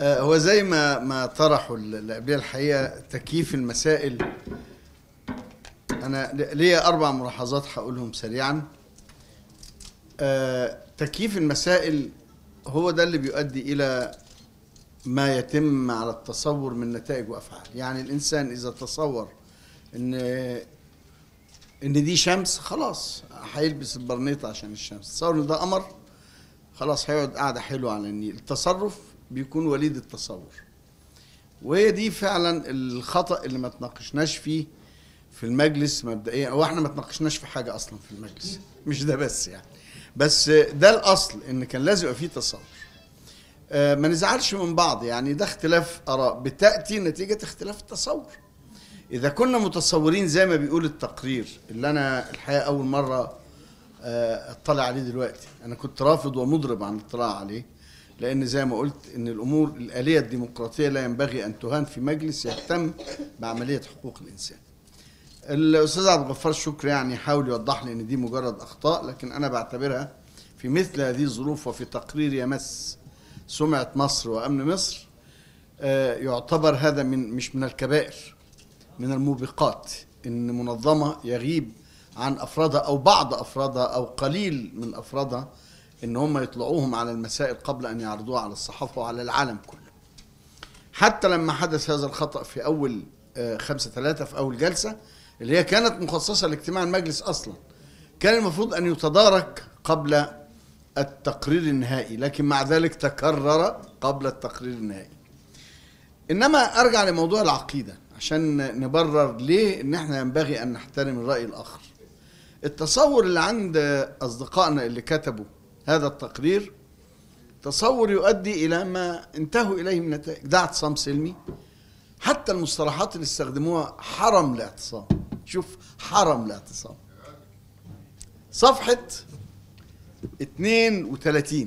آه، هو زي ما ما طرحوا اللي الحقيقه تكييف المسائل انا ليا اربع ملاحظات هقولهم سريعا آه، تكييف المسائل هو ده اللي بيؤدي الى ما يتم على التصور من نتائج وافعال يعني الانسان اذا تصور ان ان دي شمس خلاص هيلبس البرنيطه عشان الشمس تصور ان ده قمر خلاص هيقعد قاعده حلوه على النيل التصرف بيكون وليد التصور وهي دي فعلا الخطا اللي ما تناقشناش فيه في المجلس مبدئيا او احنا ما تناقشناش في حاجه اصلا في المجلس مش ده بس يعني بس ده الاصل ان كان لازم يبقى فيه تصور آه، ما نزعلش من بعض يعني ده اختلاف اراء بتاتي نتيجه اختلاف التصور اذا كنا متصورين زي ما بيقول التقرير اللي انا الحقيقه اول مره آه، اطلع عليه دلوقتي انا كنت رافض ومضرب عن الاطلاع عليه لأن زي ما قلت إن الأمور الآلية الديمقراطية لا ينبغي أن تهان في مجلس يهتم بعملية حقوق الإنسان. الأستاذ عبد الغفار شكر يعني حاول يوضح لي إن دي مجرد أخطاء لكن أنا بعتبرها في مثل هذه الظروف وفي تقرير يمس سمعة مصر وأمن مصر آه، يعتبر هذا من مش من الكبائر من الموبقات إن منظمة يغيب عن أفرادها أو بعض أفرادها أو قليل من أفرادها ان هم يطلعوهم على المسائل قبل ان يعرضوها على الصحافه وعلى العالم كله حتى لما حدث هذا الخطا في اول آه، خمسة ثلاثة في أول جلسة اللي هي كانت مخصصة لاجتماع المجلس أصلا كان المفروض أن يتدارك قبل التقرير النهائي لكن مع ذلك تكرر قبل التقرير النهائي إنما أرجع لموضوع العقيدة عشان نبرر ليه إن إحنا ينبغي أن نحترم الرأي الآخر التصور اللي عند أصدقائنا اللي كتبوا هذا التقرير تصور يؤدي إلى ما انتهوا إليه من نتائج ده اعتصام سلمي حتى المصطلحات اللي استخدموها حرم الاعتصام شوف حرم الاعتصام صفحة 32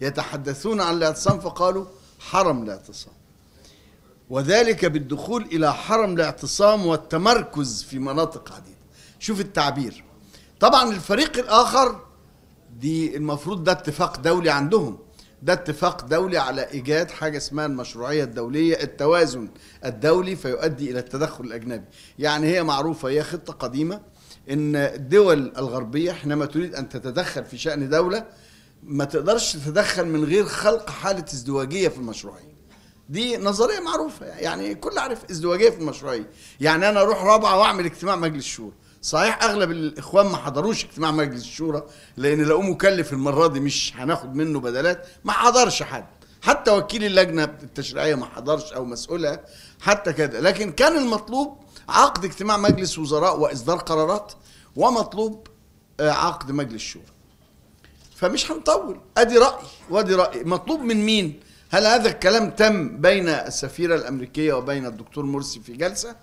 يتحدثون عن الاعتصام فقالوا حرم الاعتصام وذلك بالدخول إلى حرم الاعتصام والتمركز في مناطق عديدة شوف التعبير طبعا الفريق الآخر دي المفروض ده اتفاق دولي عندهم ده اتفاق دولي على ايجاد حاجه اسمها المشروعيه الدوليه التوازن الدولي فيؤدي الى التدخل الاجنبي يعني هي معروفه هي خطه قديمه ان الدول الغربيه حينما تريد ان تتدخل في شان دوله ما تقدرش تتدخل من غير خلق حاله ازدواجيه في المشروعيه دي نظريه معروفه يعني كل عارف ازدواجيه في المشروعيه يعني انا اروح رابعه واعمل اجتماع مجلس الشورى صحيح اغلب الاخوان ما حضروش اجتماع مجلس الشورى لان لقوه مكلف المره دي مش هناخد منه بدلات ما حضرش حد حتى وكيل اللجنه التشريعيه ما حضرش او مسؤولها حتى كده لكن كان المطلوب عقد اجتماع مجلس وزراء واصدار قرارات ومطلوب آه، عقد مجلس شورى فمش هنطول ادي راي وادي راي مطلوب من مين هل هذا الكلام تم بين السفيره الامريكيه وبين الدكتور مرسي في جلسه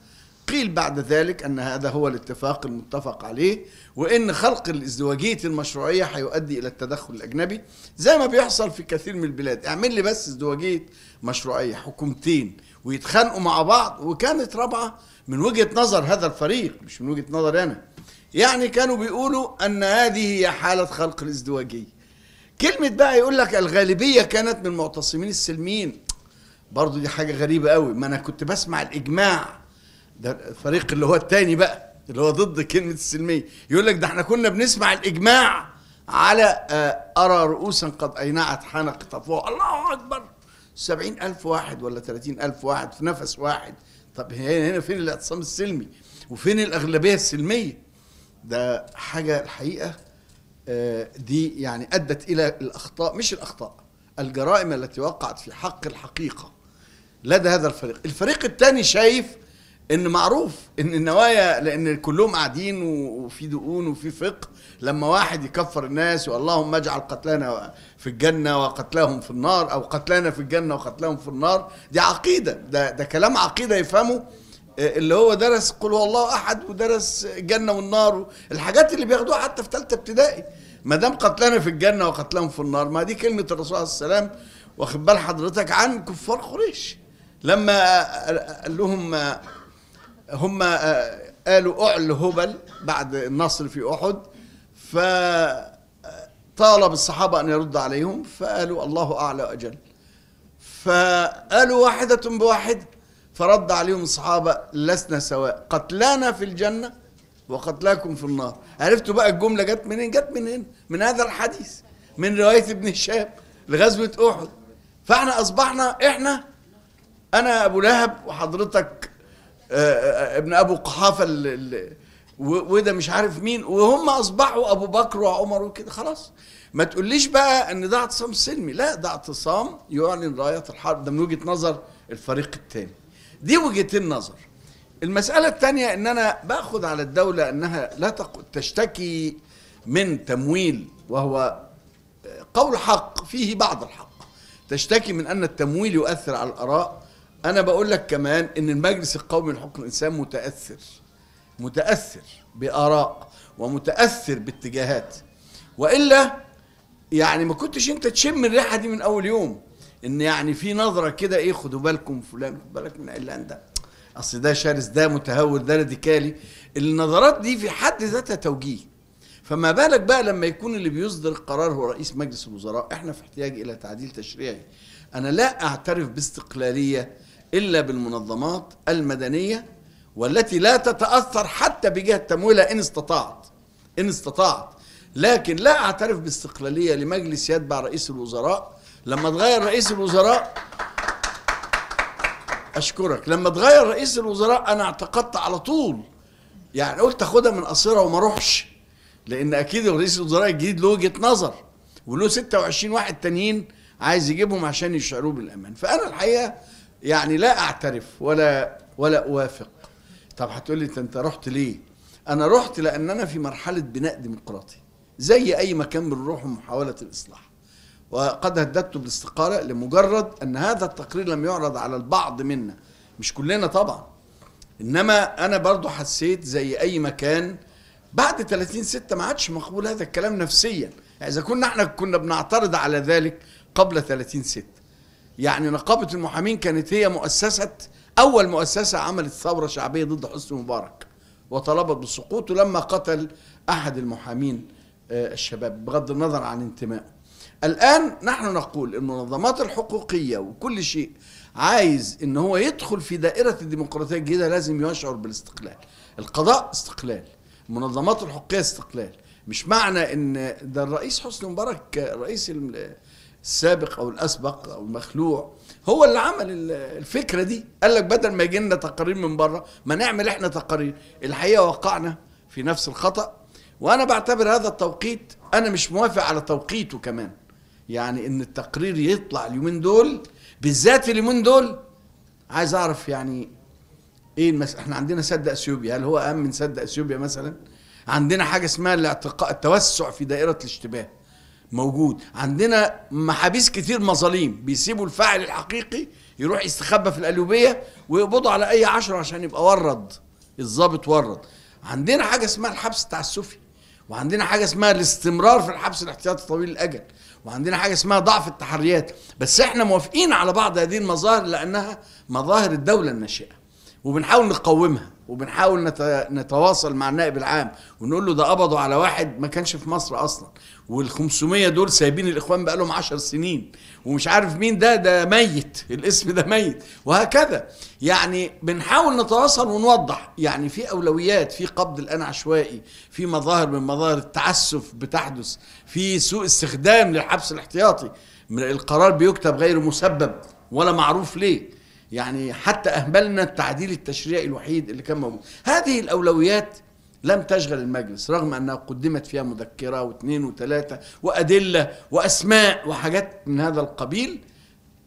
قيل بعد ذلك أن هذا هو الاتفاق المتفق عليه وأن خلق الازدواجية المشروعية حيؤدي إلى التدخل الأجنبي زي ما بيحصل في كثير من البلاد اعمل لي بس ازدواجية مشروعية حكومتين ويتخانقوا مع بعض وكانت رابعة من وجهة نظر هذا الفريق مش من وجهة نظر أنا يعني كانوا بيقولوا أن هذه هي حالة خلق الازدواجية كلمة بقى يقول لك الغالبية كانت من المعتصمين السلميين برضو دي حاجة غريبة قوي ما أنا كنت بسمع الإجماع ده الفريق اللي هو التاني بقى اللي هو ضد كلمة السلمية يقول لك ده احنا كنا بنسمع الإجماع على آه، أرى رؤوسا قد أينعت حنق طفوها الله أكبر سبعين ألف واحد ولا ثلاثين ألف واحد في نفس واحد طب هنا فين الاعتصام السلمي وفين الأغلبية السلمية ده حاجة الحقيقة آه، دي يعني أدت إلى الأخطاء مش الأخطاء الجرائم التي وقعت في حق الحقيقة لدى هذا الفريق الفريق الثاني شايف ان معروف ان النوايا لان كلهم قاعدين وفي دقون وفي فقه لما واحد يكفر الناس واللهم اجعل قتلانا في الجنه وقتلاهم في النار او قتلانا في الجنه وقتلاهم في النار دي عقيده ده ده كلام عقيده يفهمه آه، اللي هو درس قل هو الله احد ودرس الجنه والنار الحاجات اللي بياخدوها حتى في ثالثه ابتدائي ما دام قتلانا في الجنه وقتلاهم في النار ما دي كلمه الرسول عليه السلام واخد بال حضرتك عن كفار قريش لما آه، آه، قال لهم هم آه، قالوا اعل هبل بعد النصر في احد فطالب آه، الصحابه ان يرد عليهم فقالوا الله اعلى اجل فقالوا واحده بواحده فرد عليهم الصحابه لسنا سواء قتلانا في الجنه وقتلاكم في النار عرفتوا بقى الجمله جت منين جت منين من هذا الحديث من روايه ابن هشام لغزوه احد فاحنا اصبحنا احنا انا ابو لهب وحضرتك آه، آه، آه، ابن ابو قحافه وده مش عارف مين وهم اصبحوا ابو بكر وعمر وكده خلاص ما تقوليش بقى ان ده اعتصام سلمي لا ده اعتصام يعلن رايه الحرب ده من وجهه نظر الفريق الثاني دي وجهتين نظر المسألة الثانية إن أنا باخد على الدولة إنها لا تشتكي من تمويل وهو قول حق فيه بعض الحق تشتكي من أن التمويل يؤثر على الآراء انا بقول لك كمان ان المجلس القومي لحقوق الانسان متاثر متاثر باراء ومتاثر باتجاهات والا يعني ما كنتش انت تشم الريحه دي من اول يوم ان يعني في نظره كده ايه خدوا بالكم فلان خد بالك من علان ده اصل ده شرس ده متهور ده راديكالي النظرات دي في حد ذاتها توجيه فما بالك بقى لما يكون اللي بيصدر القرار هو رئيس مجلس الوزراء احنا في احتياج الى تعديل تشريعي انا لا اعترف باستقلاليه إلا بالمنظمات المدنية والتي لا تتأثر حتى بجهة تمويلها إن استطاعت إن استطاعت لكن لا أعترف باستقلالية لمجلس يتبع رئيس الوزراء لما تغير رئيس الوزراء أشكرك لما تغير رئيس الوزراء أنا اعتقدت على طول يعني قلت أخدها من قصيرة وما أروحش لأن أكيد رئيس الوزراء الجديد له وجهة نظر وله 26 واحد تانيين عايز يجيبهم عشان يشعروه بالأمان فأنا الحقيقة يعني لا اعترف ولا ولا اوافق طب هتقول لي انت رحت ليه انا رحت لان انا في مرحله بناء ديمقراطي زي اي مكان بنروح محاوله الاصلاح وقد هددت بالاستقاله لمجرد ان هذا التقرير لم يعرض على البعض منا مش كلنا طبعا انما انا برضو حسيت زي اي مكان بعد 30 6 ما عادش مقبول هذا الكلام نفسيا اذا كنا احنا كنا بنعترض على ذلك قبل 30 6 يعني نقابه المحامين كانت هي مؤسسه اول مؤسسه عملت ثوره شعبيه ضد حسني مبارك وطلبت بسقوطه لما قتل احد المحامين آه، الشباب بغض النظر عن انتمائه الان نحن نقول المنظمات الحقوقيه وكل شيء عايز ان هو يدخل في دائره الديمقراطيه الجديده لازم يشعر بالاستقلال القضاء استقلال المنظمات الحقوقيه استقلال مش معنى ان ده الرئيس حسني مبارك آه، رئيس السابق او الاسبق او المخلوع هو اللي عمل الفكره دي قال لك بدل ما يجي لنا تقارير من بره ما نعمل احنا تقارير الحقيقه وقعنا في نفس الخطا وانا بعتبر هذا التوقيت انا مش موافق على توقيته كمان يعني ان التقرير يطلع اليومين دول بالذات في اليومين دول عايز اعرف يعني ايه المس... احنا عندنا سد اثيوبيا هل هو اهم من سد اثيوبيا مثلا عندنا حاجه اسمها الاعتقاء التوسع في دائره الاشتباه موجود عندنا محابيس كتير مظاليم بيسيبوا الفاعل الحقيقي يروح يستخبى في القلوبيه ويقبضوا على اي عشرة عشان يبقى ورد الظابط ورد عندنا حاجه اسمها الحبس التعسفي وعندنا حاجه اسمها الاستمرار في الحبس الاحتياطي طويل الاجل وعندنا حاجه اسمها ضعف التحريات بس احنا موافقين على بعض هذه المظاهر لانها مظاهر الدوله الناشئه وبنحاول نقومها وبنحاول نتواصل مع النائب العام ونقول له ده قبضوا على واحد ما كانش في مصر اصلا وال 500 دول سايبين الاخوان بقالهم 10 سنين ومش عارف مين ده ده ميت الاسم ده ميت وهكذا يعني بنحاول نتواصل ونوضح يعني في اولويات في قبض الان عشوائي في مظاهر من مظاهر التعسف بتحدث في سوء استخدام للحبس الاحتياطي القرار بيكتب غير مسبب ولا معروف ليه يعني حتى أهملنا التعديل التشريعي الوحيد اللي كان موجود هذه الأولويات لم تشغل المجلس رغم أنها قدمت فيها مذكرة واثنين وثلاثة وأدلة وأسماء وحاجات من هذا القبيل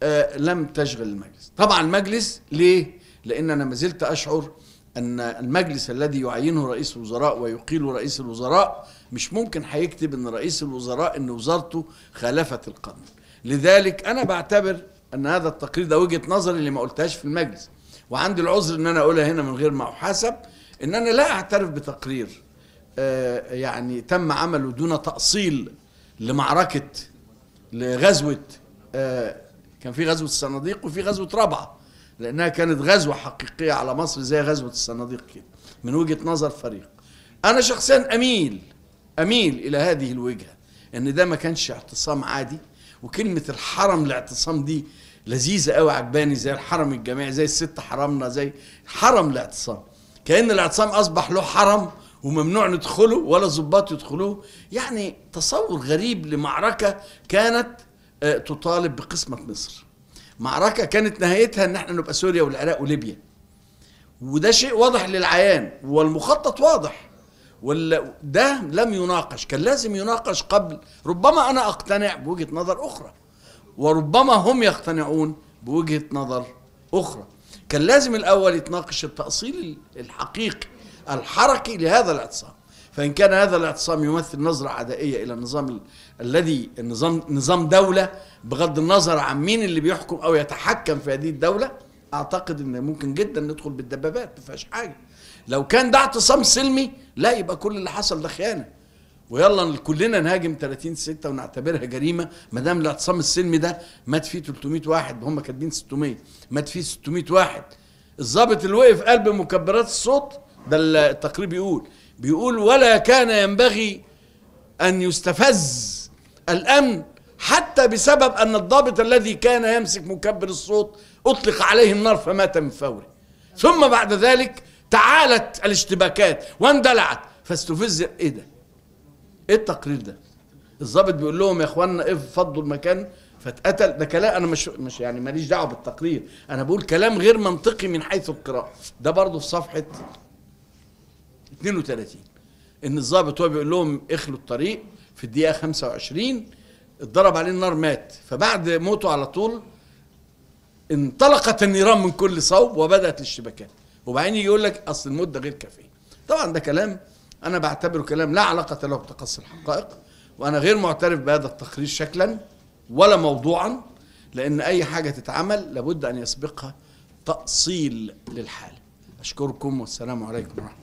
آه لم تشغل المجلس طبعا المجلس ليه؟ لأن أنا ما زلت أشعر أن المجلس الذي يعينه رئيس الوزراء ويقيل رئيس الوزراء مش ممكن هيكتب أن رئيس الوزراء أن وزارته خالفت القانون لذلك أنا بعتبر ان هذا التقرير ده وجهه نظري اللي ما قلتهاش في المجلس وعندي العذر ان انا اقولها هنا من غير ما احاسب ان انا لا اعترف بتقرير آه، يعني تم عمله دون تاصيل لمعركه لغزوه آه، كان في غزوه الصناديق وفي غزوه رابعه لانها كانت غزوه حقيقيه على مصر زي غزوه الصناديق كده من وجهه نظر فريق انا شخصيا اميل اميل الى هذه الوجهه ان ده ما كانش اعتصام عادي وكلمه الحرم الاعتصام دي لذيذه قوي عجباني زي الحرم الجامعي زي الست حرمنا زي حرم الاعتصام كان الاعتصام اصبح له حرم وممنوع ندخله ولا ظباط يدخلوه يعني تصور غريب لمعركه كانت آه، تطالب بقسمه مصر معركه كانت نهايتها ان احنا نبقى سوريا والعراق وليبيا وده شيء واضح للعيان والمخطط واضح ولا ده لم يناقش كان لازم يناقش قبل ربما انا اقتنع بوجهه نظر اخرى وربما هم يقتنعون بوجهه نظر اخرى كان لازم الاول يتناقش التاصيل الحقيقي الحركي لهذا الاعتصام فان كان هذا الاعتصام يمثل نظره عدائيه الى النظام الذي النظام نظام دوله بغض النظر عن مين اللي بيحكم او يتحكم في هذه الدوله اعتقد ان ممكن جدا ندخل بالدبابات ما فيهاش حاجه لو كان ده اعتصام سلمي لا يبقى كل اللي حصل ده خيانه ويلا كلنا نهاجم 30 6 ونعتبرها جريمه ما دام الاعتصام السلمي ده مات فيه 300 واحد هم كاتبين 600 مات فيه 600 واحد الضابط اللي وقف قلب مكبرات الصوت ده التقرير بيقول بيقول ولا كان ينبغي ان يستفز الامن حتى بسبب ان الضابط الذي كان يمسك مكبر الصوت اطلق عليه النار فمات من فوره ثم بعد ذلك تعالت الاشتباكات واندلعت فاستفز ايه ده ايه التقرير ده الظابط بيقول لهم يا اخوانا ايه فضوا المكان فاتقتل ده كلام انا مش مش يعني ماليش دعوه بالتقرير انا بقول كلام غير منطقي من حيث القراءه ده برضه في صفحه 32 ان الظابط هو بيقول لهم اخلوا الطريق في الدقيقه 25 اتضرب عليه النار مات فبعد موته على طول انطلقت النيران من كل صوب وبدات الاشتباكات وبعدين يقول لك اصل المده غير كافيه طبعا ده كلام انا بعتبره كلام لا علاقه له بتقصي الحقائق وانا غير معترف بهذا التقرير شكلا ولا موضوعا لان اي حاجه تتعمل لابد ان يسبقها تاصيل للحاله اشكركم والسلام عليكم ورحمه